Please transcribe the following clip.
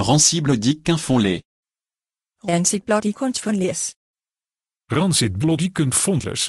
Rancid bloody confond-les. Rancid bloody confond-les. Rancid bloody confond-les.